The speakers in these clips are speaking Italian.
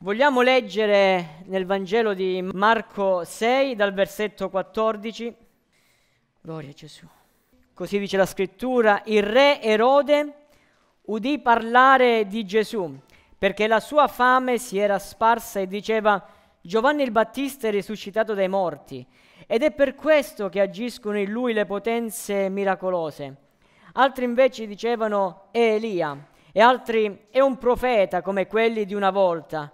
Vogliamo leggere nel Vangelo di Marco 6 dal versetto 14. Gloria a Gesù. Così dice la scrittura, il re Erode udì parlare di Gesù perché la sua fame si era sparsa e diceva Giovanni il Battista è risuscitato dai morti ed è per questo che agiscono in lui le potenze miracolose. Altri invece dicevano è Elia e altri è un profeta come quelli di una volta.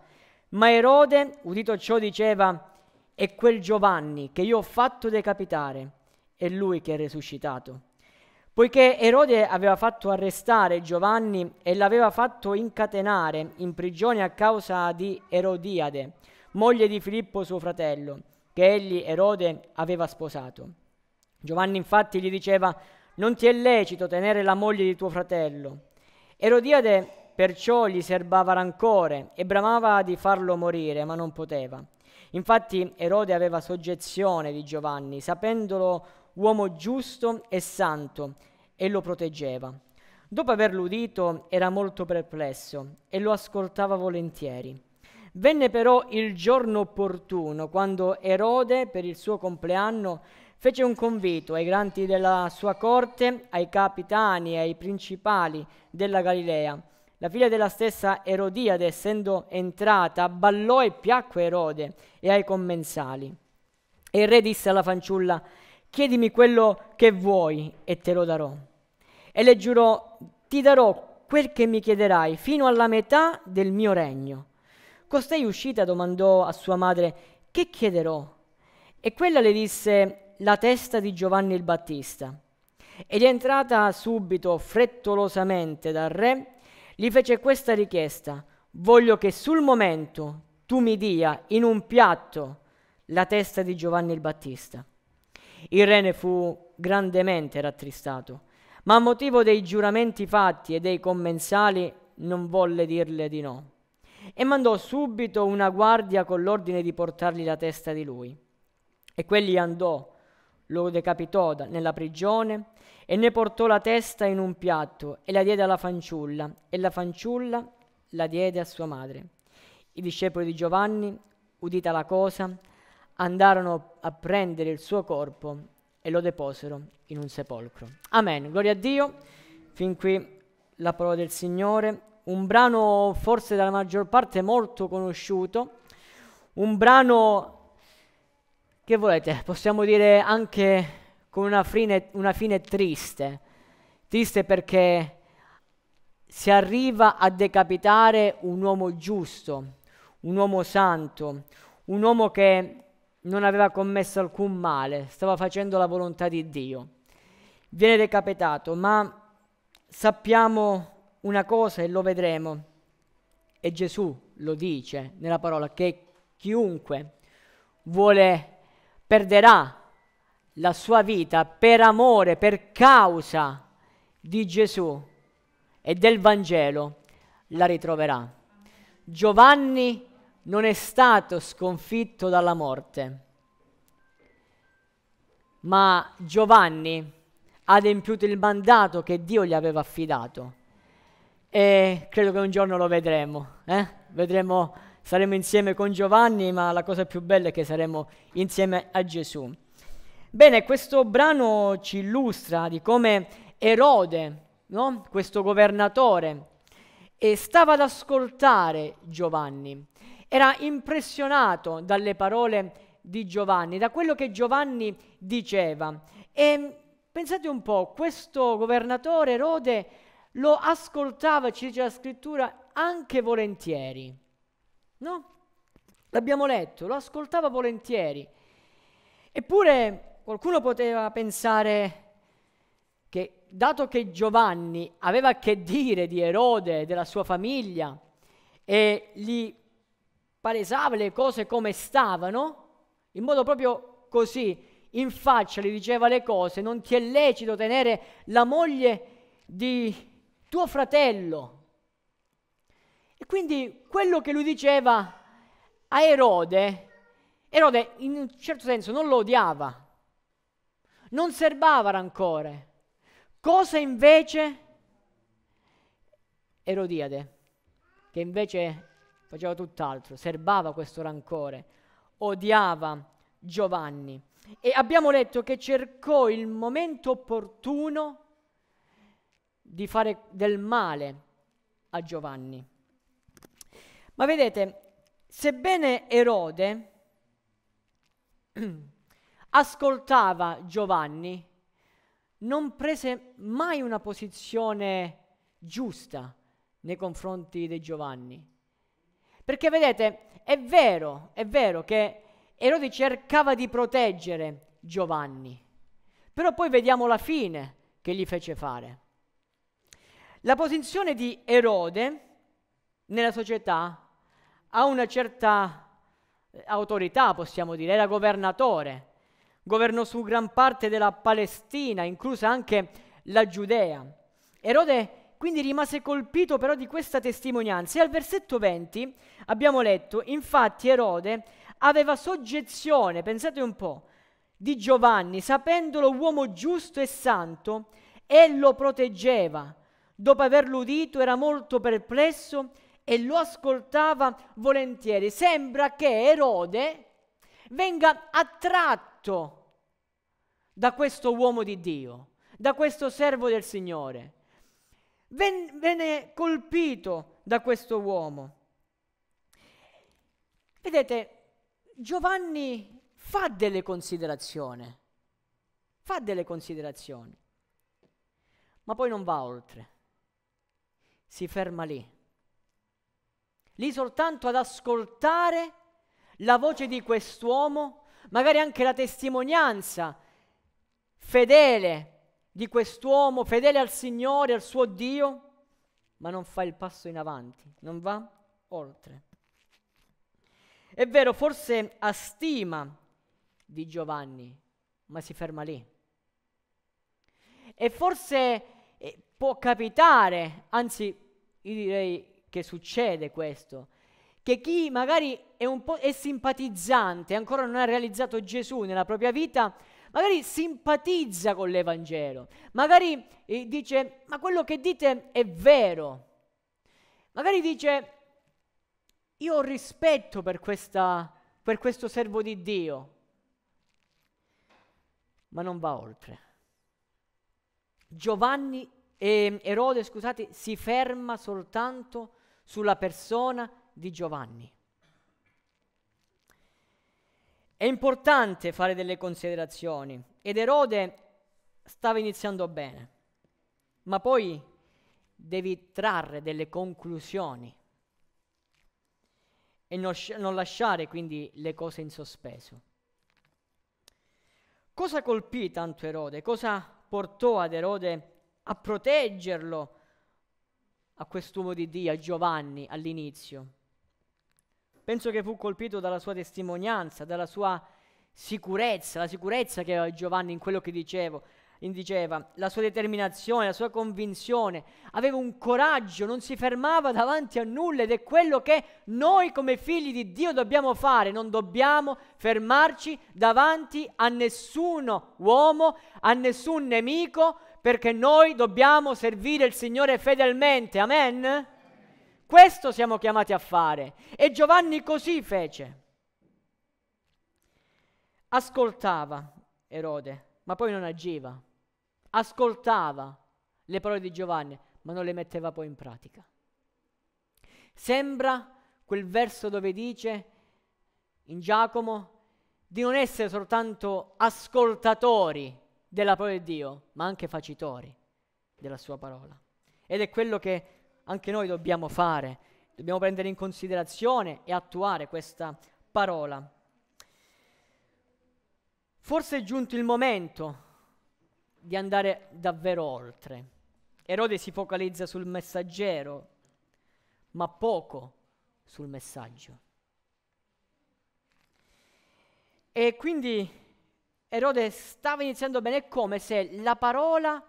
Ma Erode, udito ciò, diceva, è quel Giovanni che io ho fatto decapitare, è lui che è risuscitato. Poiché Erode aveva fatto arrestare Giovanni e l'aveva fatto incatenare in prigione a causa di Erodiade, moglie di Filippo suo fratello, che egli Erode aveva sposato. Giovanni infatti gli diceva, non ti è lecito tenere la moglie di tuo fratello. Erodiade Perciò gli serbava rancore e bramava di farlo morire, ma non poteva. Infatti Erode aveva soggezione di Giovanni, sapendolo uomo giusto e santo, e lo proteggeva. Dopo averlo udito era molto perplesso e lo ascoltava volentieri. Venne però il giorno opportuno, quando Erode, per il suo compleanno, fece un convito ai grandi della sua corte, ai capitani e ai principali della Galilea la figlia della stessa Erodiade, essendo entrata, ballò e piacque a Erode e ai commensali. E il re disse alla fanciulla, chiedimi quello che vuoi e te lo darò. E le giurò, ti darò quel che mi chiederai fino alla metà del mio regno. Costei uscita domandò a sua madre, che chiederò? E quella le disse, la testa di Giovanni il Battista. Ed è entrata subito frettolosamente dal re gli fece questa richiesta, voglio che sul momento tu mi dia in un piatto la testa di Giovanni il Battista. Il re ne fu grandemente rattristato, ma a motivo dei giuramenti fatti e dei commensali non volle dirle di no e mandò subito una guardia con l'ordine di portargli la testa di lui. E quegli andò, lo decapitò nella prigione e ne portò la testa in un piatto e la diede alla fanciulla, e la fanciulla la diede a sua madre. I discepoli di Giovanni, udita la cosa, andarono a prendere il suo corpo e lo deposero in un sepolcro. Amen. Gloria a Dio. Fin qui la parola del Signore. Un brano forse dalla maggior parte molto conosciuto, un brano che volete, possiamo dire anche con una fine, una fine triste, triste perché si arriva a decapitare un uomo giusto, un uomo santo, un uomo che non aveva commesso alcun male, stava facendo la volontà di Dio. Viene decapitato, ma sappiamo una cosa e lo vedremo, e Gesù lo dice nella parola, che chiunque vuole perderà la sua vita per amore, per causa di Gesù e del Vangelo, la ritroverà. Giovanni non è stato sconfitto dalla morte, ma Giovanni ha adempiuto il mandato che Dio gli aveva affidato. E credo che un giorno lo vedremo, eh? vedremo, saremo insieme con Giovanni, ma la cosa più bella è che saremo insieme a Gesù. Bene, questo brano ci illustra di come Erode, no? questo governatore, eh, stava ad ascoltare Giovanni. Era impressionato dalle parole di Giovanni, da quello che Giovanni diceva. E pensate un po', questo governatore Erode lo ascoltava, ci dice la scrittura, anche volentieri. No? L'abbiamo letto, lo ascoltava volentieri. Eppure qualcuno poteva pensare che, dato che Giovanni aveva a che dire di Erode, e della sua famiglia, e gli palesava le cose come stavano, in modo proprio così, in faccia gli diceva le cose, non ti è lecito tenere la moglie di tuo fratello. E quindi quello che lui diceva a Erode, Erode in un certo senso non lo odiava, non serbava rancore. Cosa invece? Erodiade, che invece faceva tutt'altro, serbava questo rancore, odiava Giovanni. E abbiamo letto che cercò il momento opportuno di fare del male a Giovanni. Ma vedete, sebbene Erode ascoltava Giovanni, non prese mai una posizione giusta nei confronti di Giovanni. Perché vedete, è vero, è vero che Erode cercava di proteggere Giovanni, però poi vediamo la fine che gli fece fare. La posizione di Erode nella società ha una certa autorità, possiamo dire, era governatore, governò su gran parte della Palestina, inclusa anche la Giudea. Erode quindi rimase colpito però di questa testimonianza e al versetto 20 abbiamo letto, infatti Erode aveva soggezione, pensate un po', di Giovanni, sapendolo uomo giusto e santo, e lo proteggeva. Dopo averlo udito era molto perplesso e lo ascoltava volentieri. Sembra che Erode venga attratto tratto da questo uomo di Dio, da questo servo del Signore. Ven- venne colpito da questo uomo. Vedete, Giovanni fa delle considerazioni, fa delle considerazioni, ma poi non va oltre, si ferma lì, lì soltanto ad ascoltare la voce di quest'uomo magari anche la testimonianza fedele di quest'uomo, fedele al Signore, al suo Dio, ma non fa il passo in avanti, non va oltre. È vero, forse ha stima di Giovanni, ma si ferma lì. E forse eh, può capitare, anzi io direi che succede questo, che chi magari è un po' è simpatizzante, ancora non ha realizzato Gesù nella propria vita, magari simpatizza con l'Evangelo, magari eh, dice ma quello che dite è vero, magari dice io ho rispetto per, questa, per questo servo di Dio, ma non va oltre. Giovanni, eh, Erode, scusate, si ferma soltanto sulla persona di Giovanni. È importante fare delle considerazioni ed Erode stava iniziando bene, ma poi devi trarre delle conclusioni e non, non lasciare quindi le cose in sospeso. Cosa colpì tanto Erode? Cosa portò ad Erode a proteggerlo a quest'uomo di Dio, a Giovanni all'inizio? Penso che fu colpito dalla sua testimonianza, dalla sua sicurezza, la sicurezza che aveva Giovanni in quello che dicevo, in diceva, la sua determinazione, la sua convinzione, aveva un coraggio, non si fermava davanti a nulla ed è quello che noi come figli di Dio dobbiamo fare, non dobbiamo fermarci davanti a nessuno uomo, a nessun nemico, perché noi dobbiamo servire il Signore fedelmente. Amen? Questo siamo chiamati a fare. E Giovanni così fece. Ascoltava Erode, ma poi non agiva. Ascoltava le parole di Giovanni, ma non le metteva poi in pratica. Sembra quel verso dove dice in Giacomo di non essere soltanto ascoltatori della parola di Dio, ma anche facitori della sua parola. Ed è quello che anche noi dobbiamo fare, dobbiamo prendere in considerazione e attuare questa parola. Forse è giunto il momento di andare davvero oltre. Erode si focalizza sul messaggero, ma poco sul messaggio. E quindi Erode stava iniziando bene, è come se la parola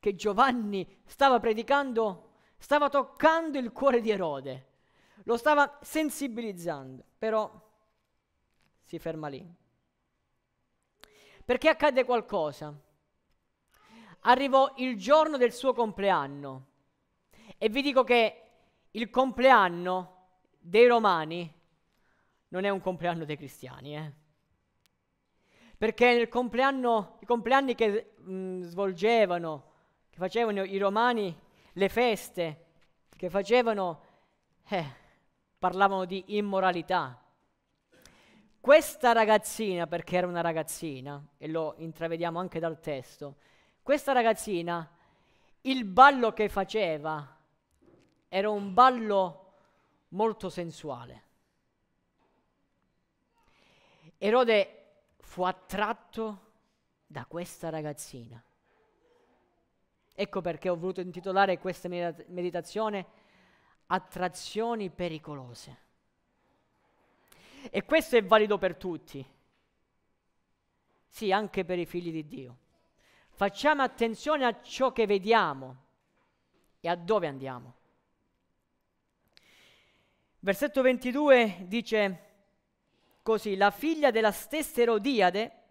che Giovanni stava predicando Stava toccando il cuore di Erode, lo stava sensibilizzando, però si ferma lì. Perché accadde qualcosa. Arrivò il giorno del suo compleanno e vi dico che il compleanno dei romani non è un compleanno dei cristiani, eh? perché nel compleanno, i compleanni che mh, mm, svolgevano, che facevano i romani le feste che facevano eh, parlavano di immoralità. Questa ragazzina, perché era una ragazzina, e lo intravediamo anche dal testo, questa ragazzina, il ballo che faceva era un ballo molto sensuale. Erode fu attratto da questa ragazzina. Ecco perché ho voluto intitolare questa meditazione Attrazioni pericolose. E questo è valido per tutti, sì, anche per i figli di Dio. Facciamo attenzione a ciò che vediamo e a dove andiamo. Versetto 22 dice così, la figlia della stessa Erodiade,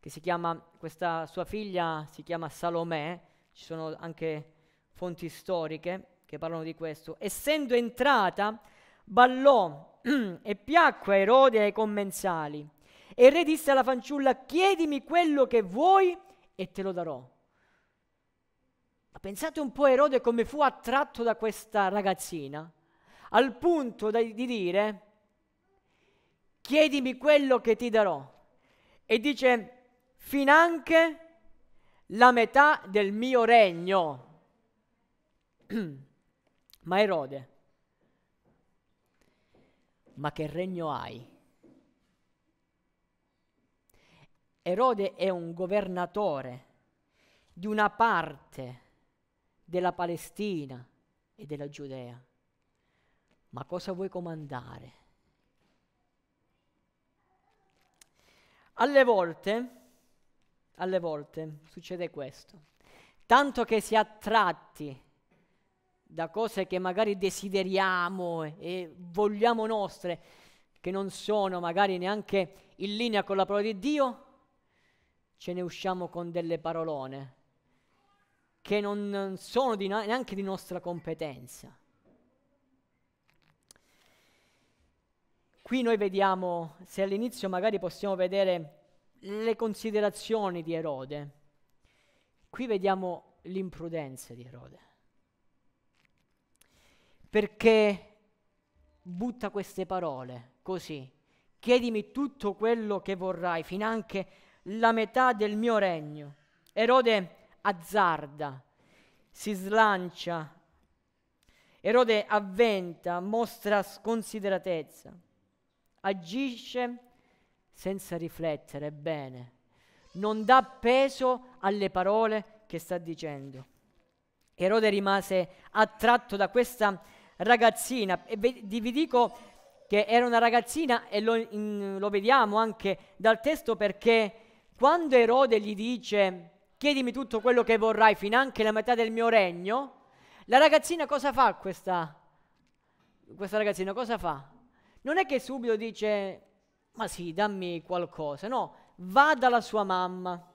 che si chiama, questa sua figlia si chiama Salomè, ci sono anche fonti storiche che parlano di questo, essendo entrata ballò e piacque a Erode e ai commensali. E il re disse alla fanciulla, chiedimi quello che vuoi e te lo darò. Ma pensate un po' Erode come fu attratto da questa ragazzina, al punto di dire, chiedimi quello che ti darò. E dice, finanche la metà del mio regno. ma Erode, ma che regno hai? Erode è un governatore di una parte della Palestina e della Giudea. Ma cosa vuoi comandare? Alle volte alle volte succede questo. Tanto che si attratti da cose che magari desideriamo e vogliamo nostre, che non sono magari neanche in linea con la parola di Dio, ce ne usciamo con delle parolone che non sono di neanche di nostra competenza. Qui noi vediamo, se all'inizio magari possiamo vedere le considerazioni di Erode. Qui vediamo l'imprudenza di Erode, perché butta queste parole così, chiedimi tutto quello che vorrai, finanche la metà del mio regno. Erode azzarda, si slancia, Erode avventa, mostra sconsideratezza, agisce senza riflettere bene, non dà peso alle parole che sta dicendo. Erode rimase attratto da questa ragazzina e vi, vi dico che era una ragazzina e lo, in, lo vediamo anche dal testo perché quando Erode gli dice chiedimi tutto quello che vorrai, anche la metà del mio regno, la ragazzina cosa fa questa, questa ragazzina? Cosa fa? Non è che subito dice ma sì, dammi qualcosa. No, va dalla sua mamma,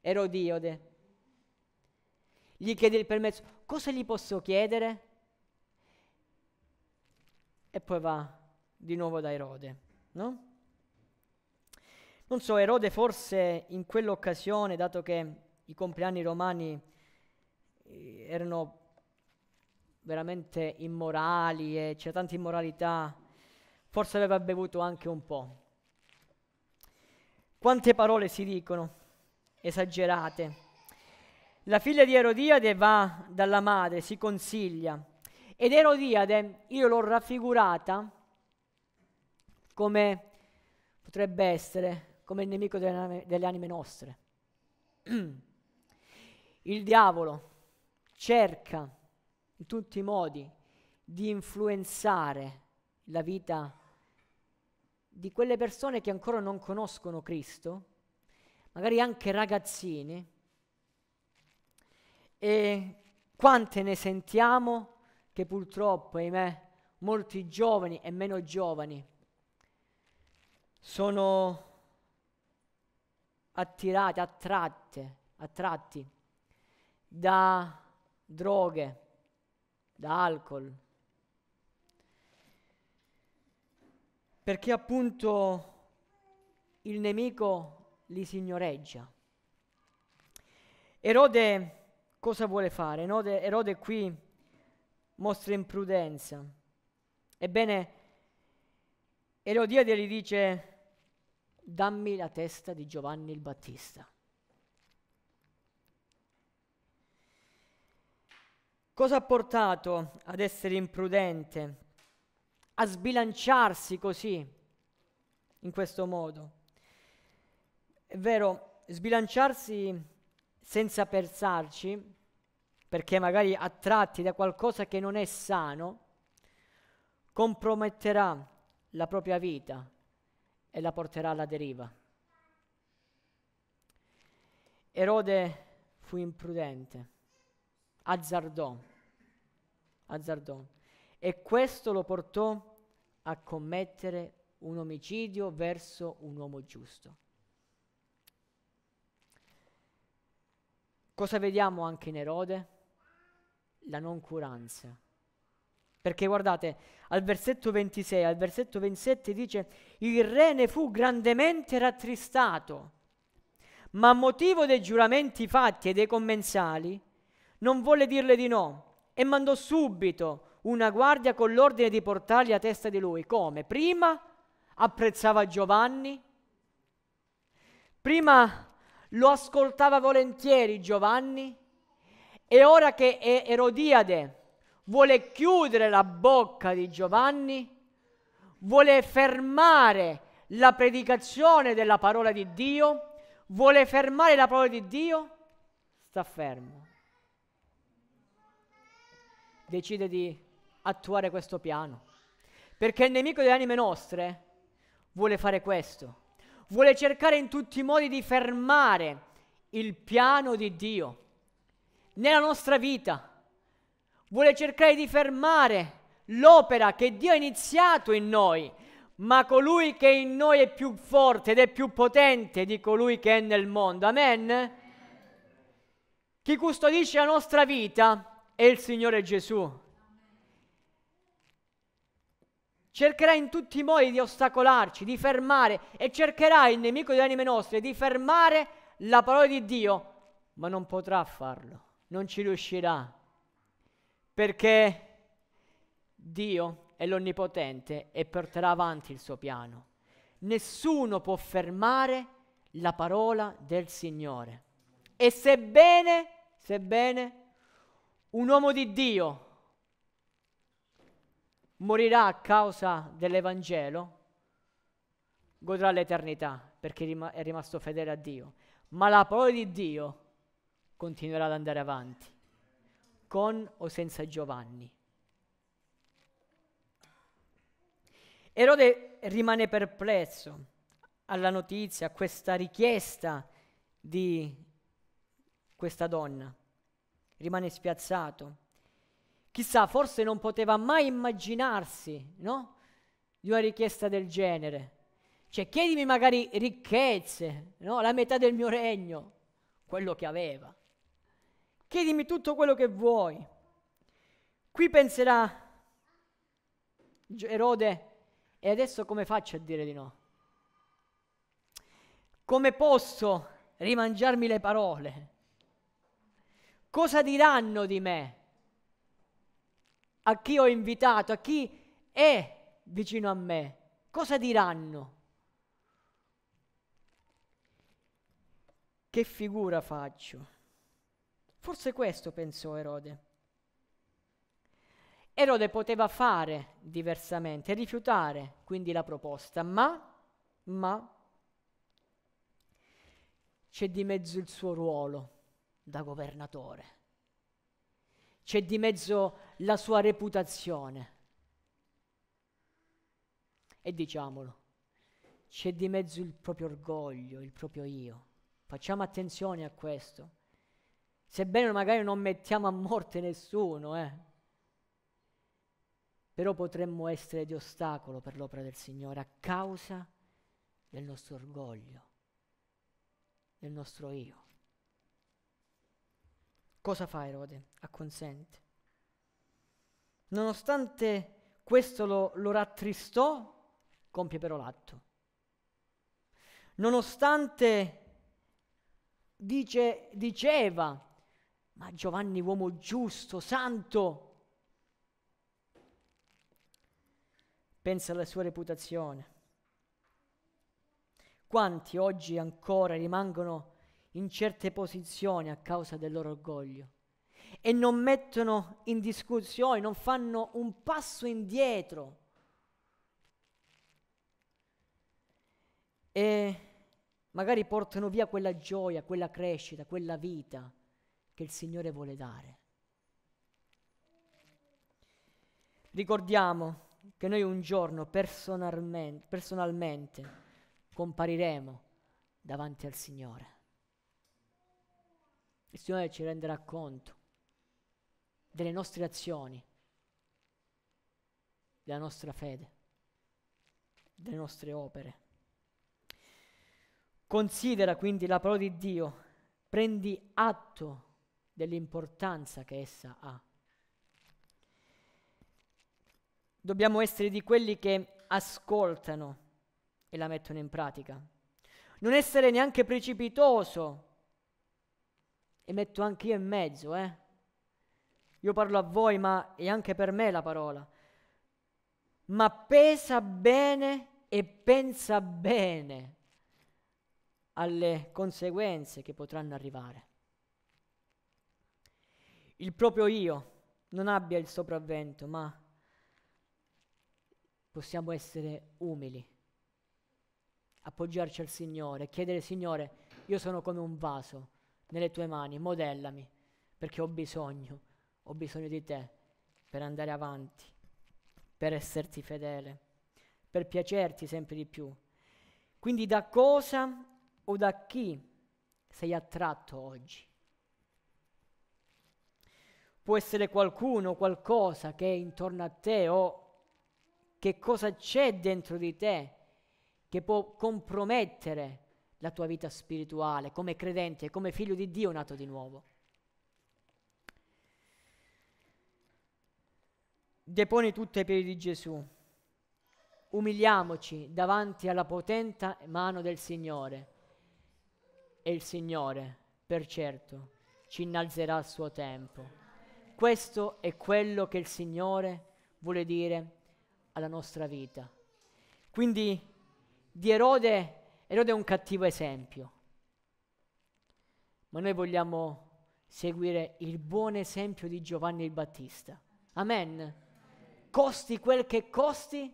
Erodiode. Gli chiede il permesso, cosa gli posso chiedere? E poi va di nuovo da Erode, no? Non so, Erode forse in quell'occasione, dato che i compleanni romani eh, erano veramente immorali e eh, c'era tanta immoralità, forse aveva bevuto anche un po'. Quante parole si dicono, esagerate. La figlia di Erodiade va dalla madre, si consiglia. Ed Erodiade io l'ho raffigurata come potrebbe essere, come il nemico delle, delle anime nostre. Il diavolo cerca in tutti i modi di influenzare la vita di quelle persone che ancora non conoscono Cristo, magari anche ragazzini, e quante ne sentiamo che purtroppo, ahimè, molti giovani e meno giovani sono attirati, attratte, attratti da droghe, da alcol, perché appunto il nemico li signoreggia. Erode cosa vuole fare? Erode, Erode qui mostra imprudenza. Ebbene, Erodiade gli dice, dammi la testa di Giovanni il Battista. Cosa ha portato ad essere imprudente? a sbilanciarsi così, in questo modo. È vero, sbilanciarsi senza pensarci, perché magari attratti da qualcosa che non è sano, comprometterà la propria vita e la porterà alla deriva. Erode fu imprudente, azzardò, azzardò e questo lo portò a commettere un omicidio verso un uomo giusto. Cosa vediamo anche in Erode? La noncuranza. Perché guardate, al versetto 26, al versetto 27 dice, il re ne fu grandemente rattristato, ma a motivo dei giuramenti fatti e dei commensali, non volle dirle di no e mandò subito una guardia con l'ordine di portarli a testa di lui. Come? Prima apprezzava Giovanni, prima lo ascoltava volentieri Giovanni e ora che Erodiade vuole chiudere la bocca di Giovanni, vuole fermare la predicazione della parola di Dio, vuole fermare la parola di Dio, sta fermo. Decide di attuare questo piano. Perché il nemico delle anime nostre vuole fare questo. Vuole cercare in tutti i modi di fermare il piano di Dio nella nostra vita. Vuole cercare di fermare l'opera che Dio ha iniziato in noi, ma colui che in noi è più forte ed è più potente di colui che è nel mondo. Amen? Chi custodisce la nostra vita è il Signore Gesù. cercherà in tutti i modi di ostacolarci, di fermare e cercherà il nemico delle anime nostre di fermare la parola di Dio, ma non potrà farlo, non ci riuscirà, perché Dio è l'onnipotente e porterà avanti il suo piano. Nessuno può fermare la parola del Signore. E sebbene, sebbene un uomo di Dio morirà a causa dell'Evangelo, godrà l'eternità perché è rimasto fedele a Dio. Ma la parola di Dio continuerà ad andare avanti, con o senza Giovanni. Erode rimane perplesso alla notizia, a questa richiesta di questa donna, rimane spiazzato. Chissà, forse non poteva mai immaginarsi, no? Di una richiesta del genere. Cioè, chiedimi magari ricchezze, no? La metà del mio regno, quello che aveva. Chiedimi tutto quello che vuoi. Qui penserà Erode, e adesso come faccio a dire di no? Come posso rimangiarmi le parole? Cosa diranno di me? a chi ho invitato, a chi è vicino a me, cosa diranno? Che figura faccio? Forse questo pensò Erode. Erode poteva fare diversamente, rifiutare quindi la proposta, ma, ma c'è di mezzo il suo ruolo da governatore c'è di mezzo la sua reputazione. E diciamolo, c'è di mezzo il proprio orgoglio, il proprio io. Facciamo attenzione a questo. Sebbene magari non mettiamo a morte nessuno, eh, però potremmo essere di ostacolo per l'opera del Signore a causa del nostro orgoglio, del nostro io. Cosa fa Erode? Acconsente. Nonostante questo lo, lo rattristò, compie però l'atto. Nonostante dice, diceva, ma Giovanni uomo giusto, santo, pensa alla sua reputazione. Quanti oggi ancora rimangono in certe posizioni a causa del loro orgoglio e non mettono in discussione, non fanno un passo indietro. E magari portano via quella gioia, quella crescita, quella vita che il Signore vuole dare. Ricordiamo che noi un giorno personalmente, personalmente compariremo davanti al Signore. Il Signore ci renderà conto delle nostre azioni, della nostra fede, delle nostre opere. Considera quindi la parola di Dio, prendi atto dell'importanza che essa ha. Dobbiamo essere di quelli che ascoltano e la mettono in pratica. Non essere neanche precipitoso e metto anche io in mezzo, eh. Io parlo a voi, ma è anche per me la parola. Ma pesa bene e pensa bene alle conseguenze che potranno arrivare. Il proprio io non abbia il sopravvento, ma possiamo essere umili, appoggiarci al Signore, chiedere Signore, io sono come un vaso nelle tue mani, modellami, perché ho bisogno, ho bisogno di te per andare avanti, per esserti fedele, per piacerti sempre di più. Quindi da cosa o da chi sei attratto oggi? Può essere qualcuno, qualcosa che è intorno a te o che cosa c'è dentro di te che può compromettere la tua vita spirituale, come credente e come figlio di Dio nato di nuovo. Deponi tutto ai piedi di Gesù. Umiliamoci davanti alla potente mano del Signore. E il Signore, per certo, ci innalzerà al suo tempo. Questo è quello che il Signore vuole dire alla nostra vita. Quindi di Erode Erode è un cattivo esempio, ma noi vogliamo seguire il buon esempio di Giovanni il Battista. Amen. Costi quel che costi,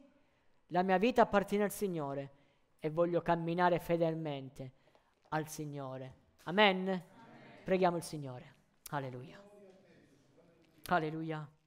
la mia vita appartiene al Signore e voglio camminare fedelmente al Signore. Amen. Amen. Preghiamo il Signore. Alleluia. Alleluia.